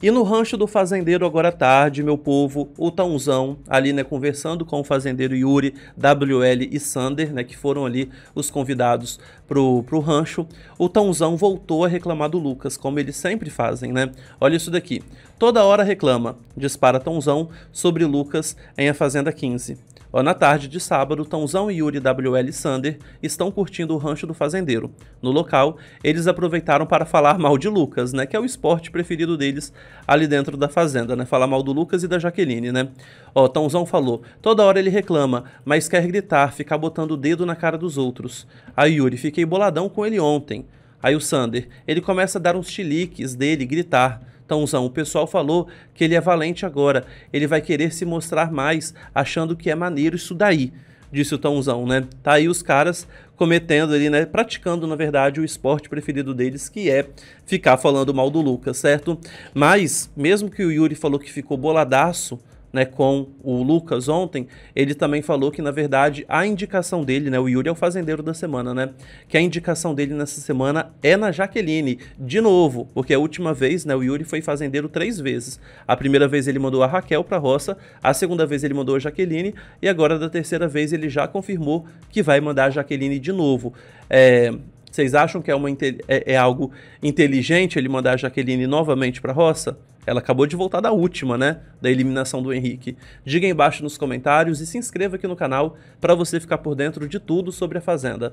E no rancho do fazendeiro agora à tarde, meu povo, o Tãozão ali, né, conversando com o fazendeiro Yuri, WL e Sander, né, que foram ali os convidados pro, pro rancho, o Tãozão voltou a reclamar do Lucas, como eles sempre fazem, né? Olha isso daqui. Toda hora reclama, dispara Tãozão sobre Lucas em A Fazenda 15. Ó, na tarde de sábado, Tãozão e Yuri WL Sander estão curtindo o rancho do fazendeiro. No local, eles aproveitaram para falar mal de Lucas, né, que é o esporte preferido deles ali dentro da fazenda, né, falar mal do Lucas e da Jaqueline, né. Ó, Tãozão falou, toda hora ele reclama, mas quer gritar, ficar botando o dedo na cara dos outros. A Yuri, fiquei boladão com ele ontem. Aí o Sander, ele começa a dar uns chiliques dele, gritar. Tãozão, o pessoal falou que ele é valente agora, ele vai querer se mostrar mais, achando que é maneiro isso daí, disse o Tãozão, né? Tá aí os caras cometendo ali, né? Praticando, na verdade, o esporte preferido deles, que é ficar falando mal do Lucas, certo? Mas, mesmo que o Yuri falou que ficou boladaço né, com o Lucas ontem, ele também falou que, na verdade, a indicação dele, né, o Yuri é o fazendeiro da semana, né, que a indicação dele nessa semana é na Jaqueline, de novo, porque a última vez, né, o Yuri foi fazendeiro três vezes. A primeira vez ele mandou a Raquel para a roça, a segunda vez ele mandou a Jaqueline, e agora da terceira vez ele já confirmou que vai mandar a Jaqueline de novo. É, vocês acham que é, uma, é, é algo inteligente ele mandar a Jaqueline novamente para a roça? Ela acabou de voltar da última, né? Da eliminação do Henrique. Diga embaixo nos comentários e se inscreva aqui no canal para você ficar por dentro de tudo sobre a Fazenda.